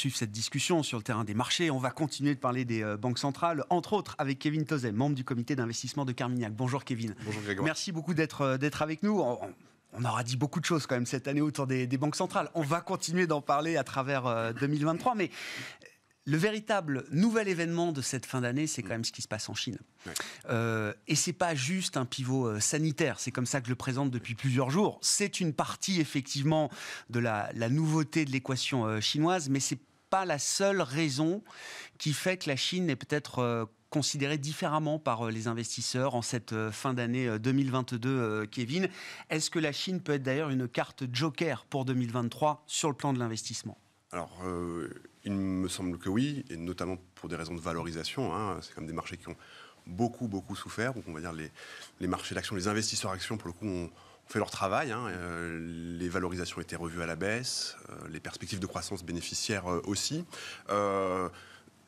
poursuivre cette discussion sur le terrain des marchés. On va continuer de parler des euh, banques centrales, entre autres avec Kevin Tozet, membre du comité d'investissement de Carmignac. Bonjour Kevin. Bonjour Grégoire. Merci beaucoup d'être euh, d'être avec nous. On, aura dit beaucoup de choses quand même cette année autour des, banques centrales. On va continuer d'en parler à travers 2023, euh, mais le véritable nouvel événement de cette fin d'année, c'est quand même ce qui se passe en Chine. et c'est pas juste un pivot sanitaire, c'est comme ça que je le présente depuis plusieurs jours. C'est une partie effectivement de la, la nouveauté de l'équation chinoise, mais c'est pas la seule raison qui fait que la Chine est peut-être euh, considérée différemment par euh, les investisseurs en cette euh, fin d'année 2022, Kevin. Est-ce que la Chine peut être d'ailleurs une carte joker pour 2023 sur le plan de l'investissement alors, il me semble que oui, et notamment pour des raisons de valorisation. Hein. C'est comme des marchés qui ont beaucoup, beaucoup souffert. Donc, on va dire les, marchés d'actions, les investisseurs actions, pour le coup, ont, fait leur travail. Hein, euh, les valorisations étaient revues à la baisse, euh, les perspectives de croissance bénéficiaires euh, aussi.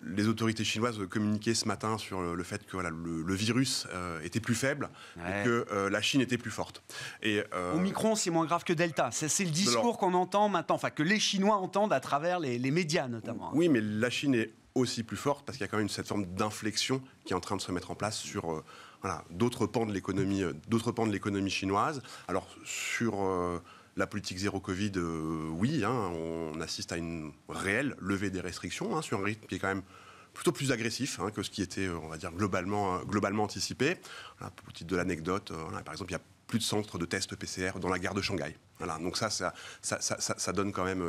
les autorités chinoises communiquaient ce matin sur le, fait que voilà, le, virus était plus faible et que la Chine était plus forte. Et, Omicron, c'est moins grave que Delta. C'est le discours qu'on entend maintenant, enfin que les Chinois entendent à travers les, les médias notamment. Hein. Oui, mais la Chine est aussi plus forte parce qu'il y a quand même cette forme d'inflexion qui est en train de se mettre en place sur voilà, d'autres pans de l'économie, euh, d'autres pans de l'économie chinoise. Alors sur euh, la politique zéro Covid, euh, oui, hein, on assiste à une réelle levée des restrictions hein, sur un rythme qui est quand même plutôt plus agressif hein, que ce qui était, on va dire, globalement, globalement anticipé. Voilà, pour titre de l'anecdote, par exemple, il n'y a plus de centres de tests PCR dans la gare de Shanghai. Voilà, donc ça, ça, donne quand même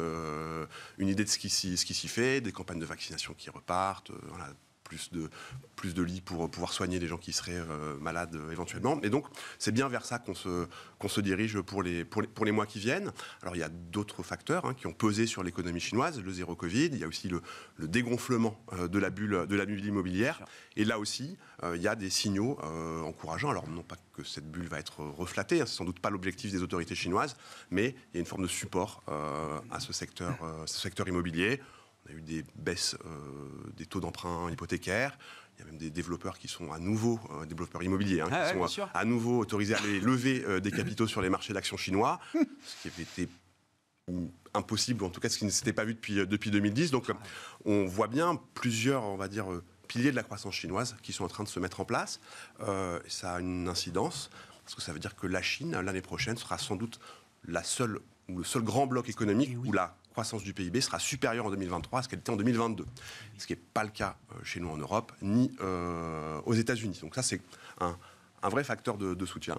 une idée de ce qui, s'y fait, des campagnes de vaccination qui repartent, voilà, plus de, plus de lits pour euh, pouvoir soigner les gens qui seraient euh, malades euh, éventuellement. Et donc, c'est bien vers ça qu'on se, qu'on se dirige pour les, pour les, mois qui viennent. Alors, il y a d'autres facteurs hein, qui ont pesé sur l'économie chinoise, le zéro Covid, il y a aussi le, dégonflement de, la bulle, de la bulle immobilière. Et là aussi, il y a des signaux encourageants. Alors, non pas que cette bulle va être reflatée, hein, c'est sans doute pas l'objectif des autorités chinoises, mais il y a une forme de support à ce secteur, ce secteur immobilier. On a eu des baisses euh, des taux d'emprunt hypothécaires. Il y a même des développeurs qui sont à nouveau, euh, développeurs immobiliers, hein, ah qui sont à nouveau autorisés à aller lever euh, des capitaux sur les marchés d'actions chinois, ce qui avait été impossible, ou en tout cas ce qui ne s'était pas vu depuis, depuis 2010. Donc ah on voit bien plusieurs, on va dire, piliers de la croissance chinoise qui sont en train de se mettre en place. ça a une incidence, parce que ça veut dire que la Chine, l'année prochaine, sera sans doute la seule, ou le seul grand bloc économique eh où la croissance du PIB sera supérieure en 2023 à ce qu'elle était en 2022. Ce qui n'est pas le cas euh, chez nous en Europe ni euh, aux États-Unis. Donc ça, c'est un, vrai facteur de, soutien.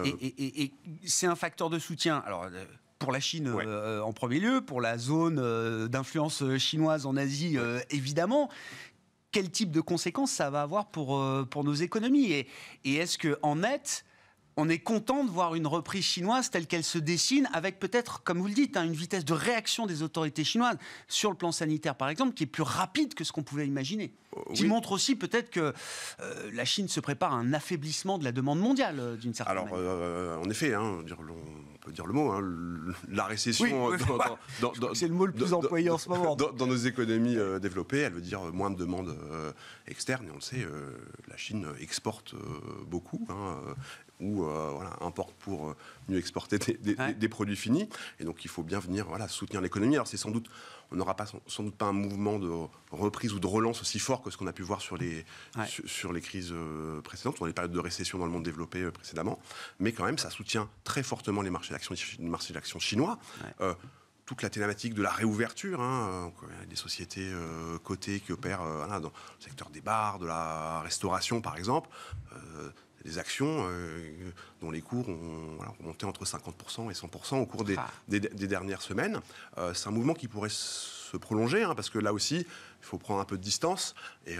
Euh, et, c'est un facteur de soutien. Alors, pour la Chine en premier lieu, pour la zone d'influence chinoise en Asie évidemment. Quel type de conséquences ça va avoir pour, pour nos économies Et, et est-ce qu'en net, on est content de voir une reprise chinoise telle qu'elle se dessine, avec peut-être, comme vous le dites, hein, une vitesse de réaction des autorités chinoises sur le plan sanitaire, par exemple, qui est plus rapide que ce qu'on pouvait imaginer. Oh, qui montre aussi peut-être que euh, la Chine se prépare à un affaiblissement de la demande mondiale, euh, d'une certaine manière. Alors, euh, en effet, hein, on, peut dire le mot, hein, la récession... c'est le mot le plus dans, employé en ce moment. Dans, nos économies développées, elle veut dire moins de demandes externes, et on le sait, la Chine exporte beaucoup, ou euh, voilà, importe pour euh, mieux exporter des, produits finis. Et donc il faut bien venir voilà, soutenir l'économie. Alors c'est sans doute, on n'aura pas sans doute pas un mouvement de reprise ou de relance aussi fort que ce qu'on a pu voir sur les, sur, les crises euh, précédentes, sur les périodes de récession dans le monde développé précédemment. Mais quand même, ça soutient très fortement les marchés d'action chinois toute la thématique de la réouverture, hein, euh, des sociétés euh, cotées qui opèrent euh, dans le secteur des bars, de la restauration par exemple, des actions dont les cours ont, monté entre 50% et 100% au cours des, ah. dernières semaines. C'est un mouvement qui pourrait se prolonger, hein, parce que là aussi, il faut prendre un peu de distance, et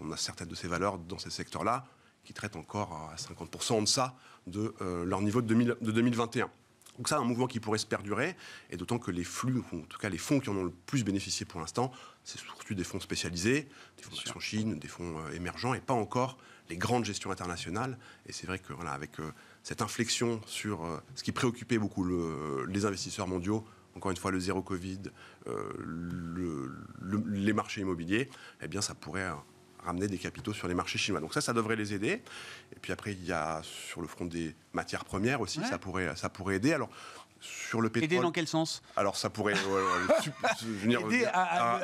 on a certaines de ces valeurs dans ces secteurs-là qui traitent encore à 50% en deçà de leur niveau de 2021. Donc ça, un mouvement qui pourrait se perdurer, et d'autant que les flux, ou en tout cas les fonds qui en ont le plus bénéficié pour l'instant, c'est surtout des fonds spécialisés, des fonds d'action Chine, des fonds euh, émergents, et pas encore les grandes gestions internationales. Et c'est vrai que voilà, avec euh, cette inflexion sur euh, ce qui préoccupait beaucoup les investisseurs mondiaux, encore une fois le zéro Covid, les marchés immobiliers, eh bien ça pourrait ramener des capitaux sur les marchés chinois. Donc ça, ça devrait les aider. Et puis après, il y a sur le front des matières premières aussi, ça, pourrait, ça pourrait aider. Alors, sur le pétrole. dans quel sens Alors ça pourrait venir aider à,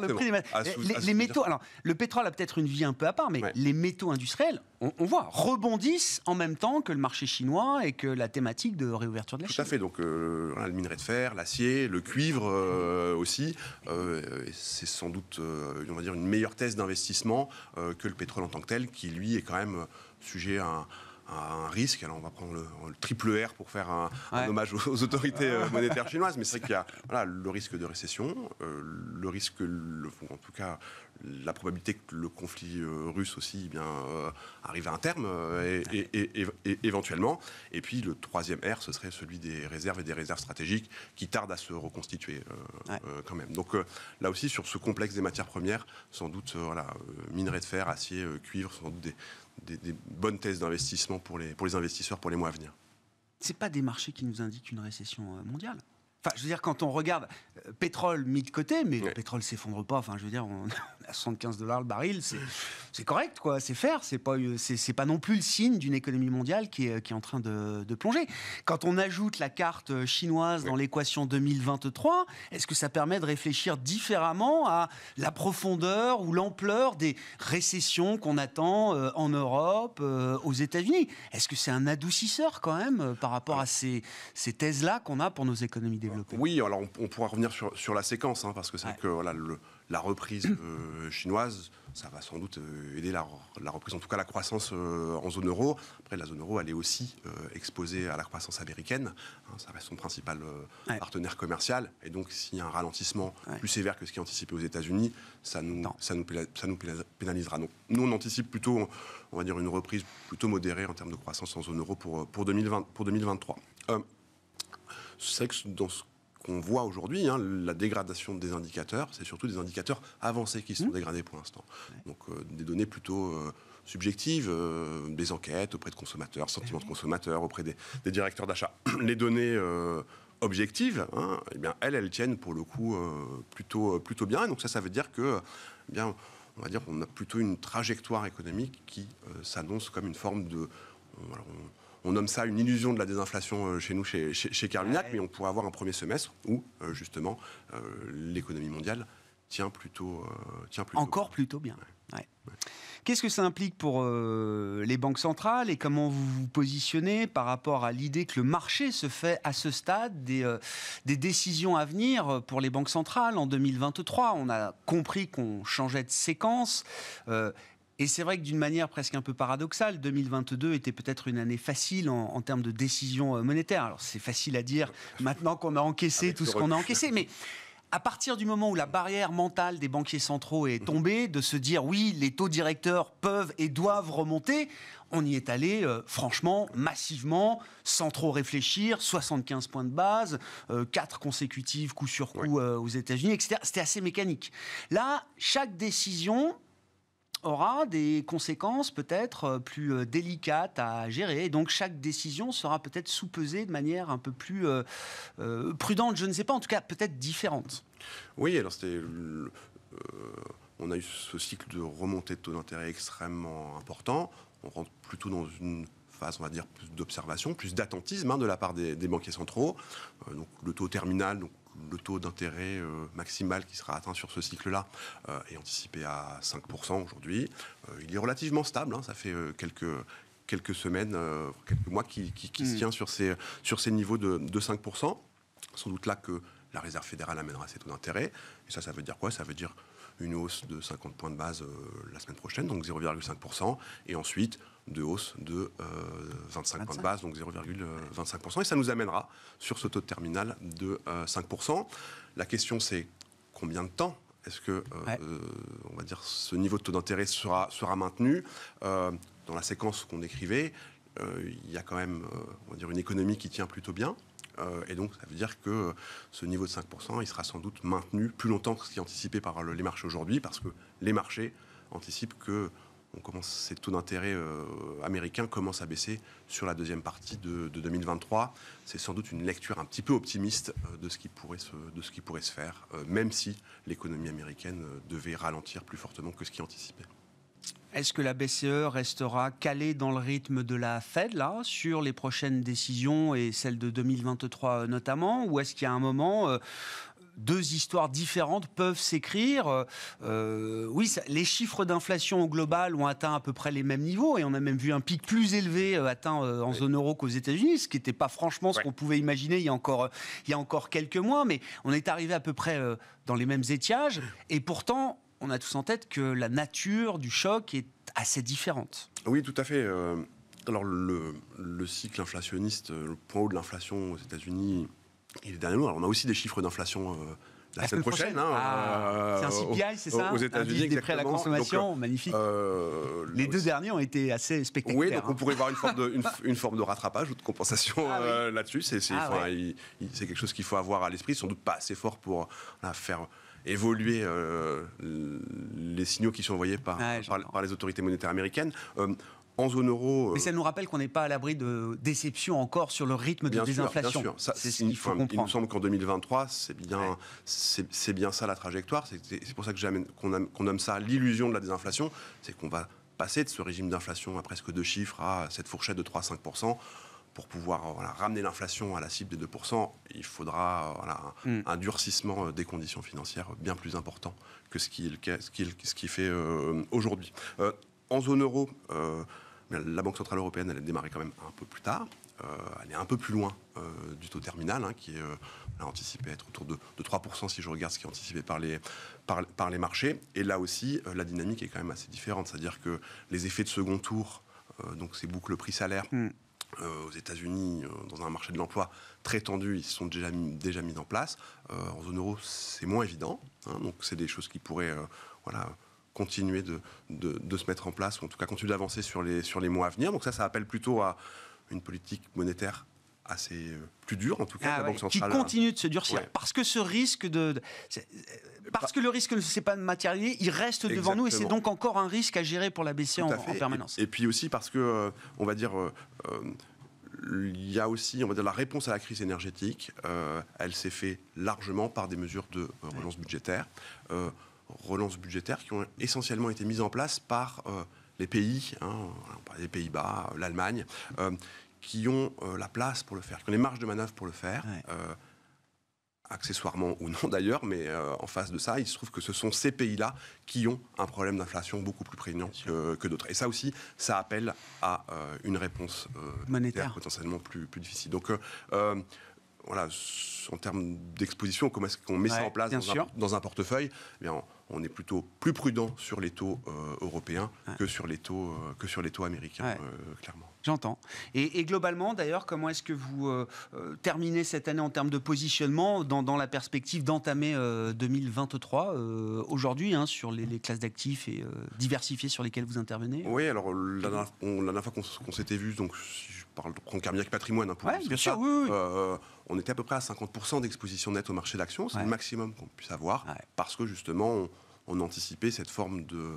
le prix des les, métaux. Alors le pétrole a peut-être une vie un peu à part, mais les métaux industriels, on, voit, rebondissent en même temps que le marché chinois et que la thématique de réouverture de la Tout Tout à fait. Donc euh, le minerai de fer, l'acier, le cuivre euh, aussi, euh, c'est sans doute, on va dire, une meilleure thèse d'investissement que le pétrole en tant que tel, qui lui est quand même sujet à un, risque. Alors on va prendre le, triple R pour faire un, hommage aux, autorités euh, monétaires chinoises, mais c'est vrai qu'il y a le risque de récession, euh, le risque, le, en tout cas la probabilité que le conflit euh, russe aussi eh bien, arrive à un terme et, éventuellement. Et puis le troisième R, ce serait celui des réserves et des réserves stratégiques qui tardent à se reconstituer quand même. Donc là aussi, sur ce complexe des matières premières, sans doute, voilà, minerais de fer, acier, cuivre, sans doute des, des, bonnes thèses d'investissement pour les, investisseurs pour les mois à venir. Ce pas des marchés qui nous indiquent une récession euh, mondiale. Enfin, je veux dire, quand on regarde euh, pétrole mis de côté, mais le pétrole s'effondre pas. Enfin, je veux dire, on, 75 dollars le baril, c'est correct, quoi. C'est faire. C'est pas, euh, pas non plus le signe d'une économie mondiale qui est, euh, en train de, plonger. Quand on ajoute la carte chinoise dans l'équation 2023, est-ce que ça permet de réfléchir différemment à la profondeur ou l'ampleur des récessions qu'on attend en Europe, aux États-Unis Est-ce que c'est un adoucisseur quand même par rapport à ces, ces thèses-là qu'on a pour nos économies développées oui, alors on, pourra revenir sur, la séquence, hein, parce que c'est que le, la reprise euh, chinoise, ça va sans doute euh, aider la, reprise, en tout cas la croissance euh, en zone euro. Après, la zone euro, elle est aussi exposée à la croissance américaine. Ça hein, ça reste son principal partenaire commercial. Et donc, s'il y a un ralentissement plus sévère que ce qui est anticipé aux États-Unis, ça nous, ça, nous, nous pénalisera. Donc, nous, on anticipe plutôt, on, va dire, une reprise plutôt modérée en termes de croissance en zone euro pour, pour, 2020, pour 2023. C'est que dans ce qu'on voit aujourd'hui, hein, la dégradation des indicateurs, c'est surtout des indicateurs avancés qui sont mmh. dégradés pour l'instant. Donc euh, des données plutôt euh, subjectives, euh, des enquêtes auprès de consommateurs, sentiments de consommateurs, auprès des, directeurs d'achat. Les données objectives, hein, eh bien, elles, elles tiennent pour le coup plutôt, plutôt bien. donc ça, ça veut dire que, eh bien, on va dire qu'on a plutôt une trajectoire économique qui s'annonce comme une forme de... On nomme ça une illusion de la désinflation euh, chez nous, chez, chez, mais on pourrait avoir un premier semestre où, euh, justement, euh, l'économie mondiale tient plutôt, tient Encore plutôt bien. Qu'est-ce que ça implique pour les banques centrales et comment vous vous positionnez par rapport à l'idée que le marché se fait à ce stade des, décisions à venir pour les banques centrales en 2023 On a compris qu'on changeait de séquence. Et c'est vrai que d'une manière presque un peu paradoxale, 2022 était peut-être une année facile en, termes de décision euh, monétaire. Alors c'est facile à dire maintenant qu'on a encaissé ah tout ce qu'on a encaissé, mais à partir du moment où la barrière mentale des banquiers centraux est mhm. tombée, de se dire oui, les taux directeurs peuvent et doivent remonter, on y est allé euh, franchement, massivement, sans trop réfléchir, 75 points de base, 4 euh, consécutives coup sur coup aux États-Unis, etc. C'était assez mécanique. Là, chaque décision aura des conséquences peut-être euh, plus euh, délicates à gérer. donc chaque décision sera peut-être sous-pesée de manière un peu plus euh, prudente, je ne sais pas, en tout cas peut-être différente. Oui, alors c'était... on a eu ce cycle de remontée de taux d'intérêt extrêmement important. On rentre plutôt dans une phase, on va dire, plus d'observation, plus d'attentisme hein, de la part des, des banquiers centraux. donc le taux terminal, donc le taux d'intérêt euh, maximal qui sera atteint sur ce cycle-là euh, est anticipé à 5% aujourd'hui. Euh, il est relativement stable, hein. ça fait quelques, quelques semaines, quelques mois qui, qui, se mm. tient sur ces, sur ces niveaux de, de 5%. Sans doute là que la Réserve fédérale amènera ses taux d'intérêt. Et ça, ça veut dire quoi Ça veut dire une hausse de 50 points de base euh, la semaine prochaine, donc 0,5%, et ensuite de hausse de 25, points de base, donc 0,25%. Et ça nous amènera sur ce taux de terminal de 5%. Euh, la question c'est combien de temps est-ce que, euh, on va dire, ce niveau de taux d'intérêt sera, sera maintenu Dans la séquence qu'on décrivait, il y a quand même, on va dire, une économie qui tient plutôt bien. Euh, et donc, ça veut dire que ce niveau de 5%, il sera sans doute maintenu plus longtemps que ce qui est anticipé par les marchés aujourd'hui, parce que les marchés anticipent que on commence, ces taux d'intérêt euh, américains commencent à baisser sur la deuxième partie de, 2023. C'est sans doute une lecture un petit peu optimiste euh, de ce qui pourrait se, de ce qui pourrait se faire, même si l'économie américaine devait ralentir plus fortement que ce qui est anticipé. Est-ce que la BCE restera calée dans le rythme de la Fed, là, sur les prochaines décisions et celles de 2023 euh, notamment Ou est-ce qu'il y a un moment, euh, deux histoires différentes peuvent s'écrire euh, Oui, les chiffres d'inflation au global ont atteint à peu près les mêmes niveaux et on a même vu un pic plus élevé atteint en zone euro qu'aux États-Unis, ce qui n'était pas franchement ce qu'on pouvait imaginer il y, a encore, il y a encore quelques mois, mais on est arrivé à peu près dans les mêmes étiages et pourtant on a tous en tête que la nature du choc est assez différente. Oui, tout à fait. Euh, alors le, cycle inflationniste, le point haut de l'inflation aux États-Unis, il est dernier mois. Alors, on a aussi des chiffres d'inflation. Euh, la, semaine prochaine, hein, ah, euh, c'est un CPI, c'est ça Aux États-Unis, des prêts à la consommation, magnifique. les deux derniers ont été assez spectaculaires. Oui, donc hein. on pourrait voir une forme de, une, forme de rattrapage ou de compensation là-dessus. C'est quelque chose qu'il faut avoir à l'esprit, sans doute pas assez fort pour faire évoluer euh, les signaux qui sont envoyés par, par, les autorités monétaires américaines. Euh, en zone euro. Mais ça nous rappelle qu'on n'est pas à l'abri de déception encore sur le rythme de désinflation. Bien sûr, c'est faut comprendre. Il me semble qu'en 2023, c'est bien, c'est, bien ça la trajectoire. C'est, pour ça que j'amène, qu'on, nomme ça l'illusion de la désinflation. C'est qu'on va passer de ce régime d'inflation à presque deux chiffres à cette fourchette de 3-5% pour pouvoir euh, ramener l'inflation à la cible des 2%, il faudra euh, mm. un, durcissement euh, des conditions financières bien plus important que ce qui, ce ce qui fait aujourd'hui. en zone euro, la Banque Centrale Européenne, elle a démarré quand même un peu plus tard. elle est un peu plus loin du taux terminal, hein, qui est anticipé être autour de, 3% si je regarde ce qui est anticipé par les, par, les marchés. Et là aussi, la dynamique est quand même assez différente. C'est-à-dire que les effets de second tour, donc ces boucles prix-salaire, mm. Euh, aux États-Unis, euh, dans un marché de l'emploi très tendu, ils se sont déjà mis, déjà mis en place. Euh, en zone euro, c'est moins évident. Hein, donc, c'est des choses qui pourraient continuer de, se mettre en place, ou en tout cas continuer d'avancer sur les, sur les mois à venir. Donc, ça, ça appelle plutôt à une politique monétaire assez euh, plus dur, en tout cas, ah la Banque centrale. Qui continue de se durcir. Parce que ce risque de. Euh, parce que le risque ne s'est pas matérialisé, il reste devant nous et c'est donc encore un risque à gérer pour la BCE en, permanence. Et, puis aussi parce que, euh, on va dire. il y a aussi, on va dire, la réponse à la crise énergétique, elle s'est faite largement par des mesures de relance budgétaire, relance budgétaire qui ont essentiellement été mises en place par les pays, hein, les Pays-Bas, l'Allemagne, qui ont euh, la place pour le faire, qui ont les marges de manœuvre pour le faire. Euh, accessoirement ou non d'ailleurs, mais euh, en face de ça, il se trouve que ce sont ces pays-là qui ont un problème d'inflation beaucoup plus prégnant que, d'autres. Et ça aussi, ça appelle à une réponse monétaire potentiellement plus, plus difficile. Donc voilà, en termes d'exposition, comment est-ce qu'on met ça en place dans un, dans un, portefeuille eh on est plutôt plus prudent sur les taux européens que sur les taux que sur les taux américains, clairement. J'entends. Et, globalement, d'ailleurs, comment est-ce que vous euh, euh, terminez cette année en termes de positionnement dans, la perspective d'entamer 2023 euh, aujourd'hui hein, sur les, classes d'actifs et diversifiés sur lesquelles vous intervenez Oui, alors la dernière, fois qu'on, s'était vu, donc si je parle de Concarmiac Patrimoine, hein, bien sûr, on était à peu près à 50% d'exposition nette au marché d'action, c'est le maximum qu'on puisse avoir, parce que justement, on, anticipait cette forme de,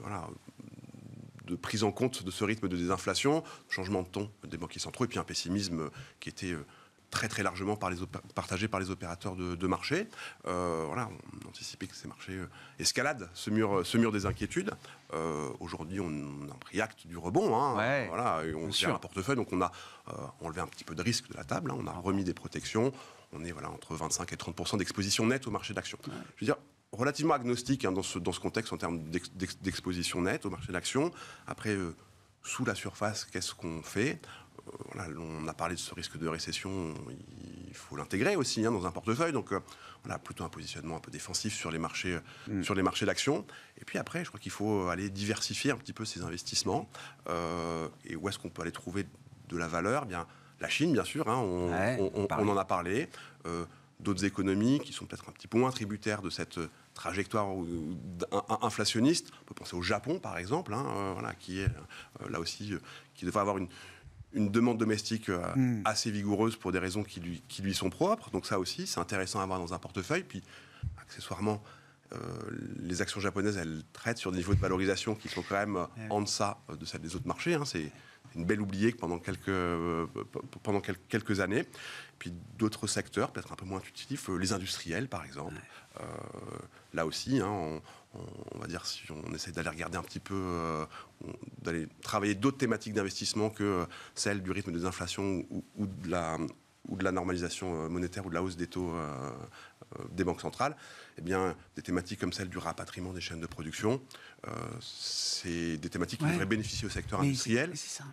de, prise en compte de ce rythme de désinflation, changement de ton des banquiers centraux, et puis un pessimisme qui était euh, très très largement partagé par les opérateurs de, marché. Euh, voilà, on anticipait que ces marchés euh, escaladent ce mur, ce mur des inquiétudes. Aujourd'hui, on, a pris acte du rebond. Hein. voilà, on sur un portefeuille, donc on a enlevé un petit peu de risque de la table. Hein. on a remis des protections. On est voilà entre 25 et 30 d'exposition nette au marché d'action. Je veux dire, relativement agnostique hein, dans, ce, dans, ce, contexte en termes d'exposition nette au marché d'action. Après, euh, sous la surface, qu'est-ce qu'on fait euh, On a parlé de ce risque de récession, il faut l'intégrer aussi hein, dans un portefeuille. Donc, euh, on a plutôt un positionnement un peu défensif sur les marchés, mm. sur les marchés d'action. Et puis après, je crois qu'il faut aller diversifier un petit peu ses investissements. et où est-ce qu'on peut aller trouver de la valeur eh Bien, la Chine, bien sûr. Hein, on, on, on, en a parlé d'autres économies qui sont peut-être un petit peu moins tributaires de cette euh, trajectoire inflationniste. On peut penser au Japon, par exemple, hein, euh, qui est euh, là aussi, qui devrait avoir une, une demande domestique hmm. assez vigoureuse pour des raisons qui lui, sont propres. Donc ça aussi, c'est intéressant à avoir dans un portefeuille. Puis, accessoirement, les actions japonaises, elles traitent sur des niveaux de valorisation qui sont quand même eh en deçà de celles des autres marchés. Hein. C'est une belle oubliée pendant quelques, euh, pendant quelques années. Puis d'autres secteurs, peut-être un peu moins intuitifs, euh, les industriels par exemple. Euh, là aussi, hein, on, va dire, si on essaie d'aller regarder un petit peu, d'aller travailler d'autres thématiques d'investissement que celle du rythme des inflations ou, de la, ou de la normalisation monétaire ou de la hausse des taux des banques centrales, eh bien, des thématiques comme celle du rapatriement des chaînes de production, c'est des thématiques qui devraient bénéficier au secteur Mais industriel. C'est ça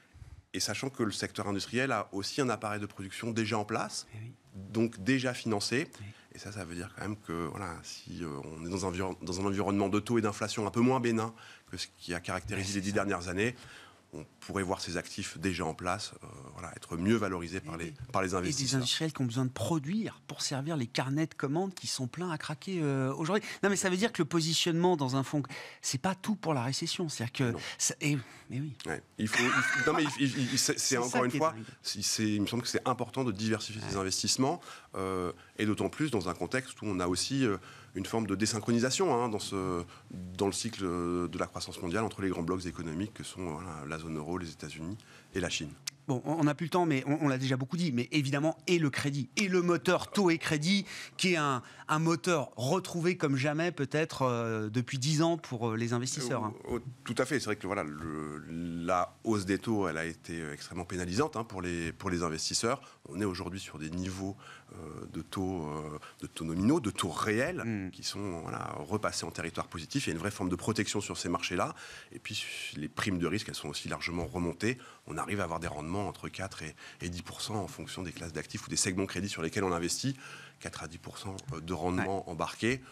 et sachant que le secteur industriel a aussi un appareil de production déjà en place, eh donc déjà financé. Eh et ça, ça veut dire quand même que voilà, si euh, on est dans un, dans un environnement de taux et d'inflation un peu moins bénin que ce qui a caractérisé les dix dernières années, on pourrait voir ces actifs déjà en place euh, voilà, être mieux valorisés par les, par les investisseurs. Et des industriels qui ont besoin de produire pour servir les carnets de commandes qui sont pleins à craquer euh, aujourd'hui. Non, mais ça veut dire que le positionnement dans un fonds, c'est pas tout pour la récession. C'est-à-dire que. mais oui. il faut. non, mais c'est encore une fois, il me semble que c'est important de diversifier ouais. investissements, euh, et d'autant plus dans un contexte où on a aussi une forme de désynchronisation hein, dans, le cycle de la croissance mondiale entre les grands blocs économiques que sont la zone euro, les États-Unis et la Chine bon, on n'a plus le temps, mais on, l'a déjà beaucoup dit, mais évidemment, et le crédit, et le moteur taux et crédit, qui est un, moteur retrouvé comme jamais peut-être euh, depuis 10 ans pour euh, les investisseurs. Hein. Euh, tout à fait, c'est vrai que voilà, la hausse des taux, elle a été extrêmement pénalisante hein, pour, les, pour les investisseurs. On est aujourd'hui sur des niveaux de, taux, de taux nominaux, de taux réels, hmm. qui sont repassés en territoire positif. Il y a une vraie forme de protection sur ces marchés-là. Et puis, les primes de risque, elles sont aussi largement remontées. On arrive à avoir des rendements entre 4 et, 10 en fonction des classes d'actifs ou des segments crédits sur lesquels on investit. 4 à 10 euh, de rendement embarqué.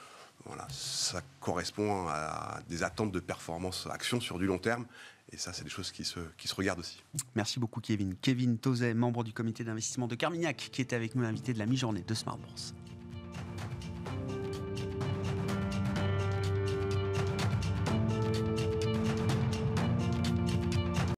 Voilà, ça correspond à des attentes de performance action sur du long terme. Et ça, c'est des choses qui se, qui se regardent aussi. Merci beaucoup, Kevin. Kevin Tauzet, membre du comité d'investissement de Carmignac, qui était avec nous, l'invité de la mi-journée de Smart Bourse.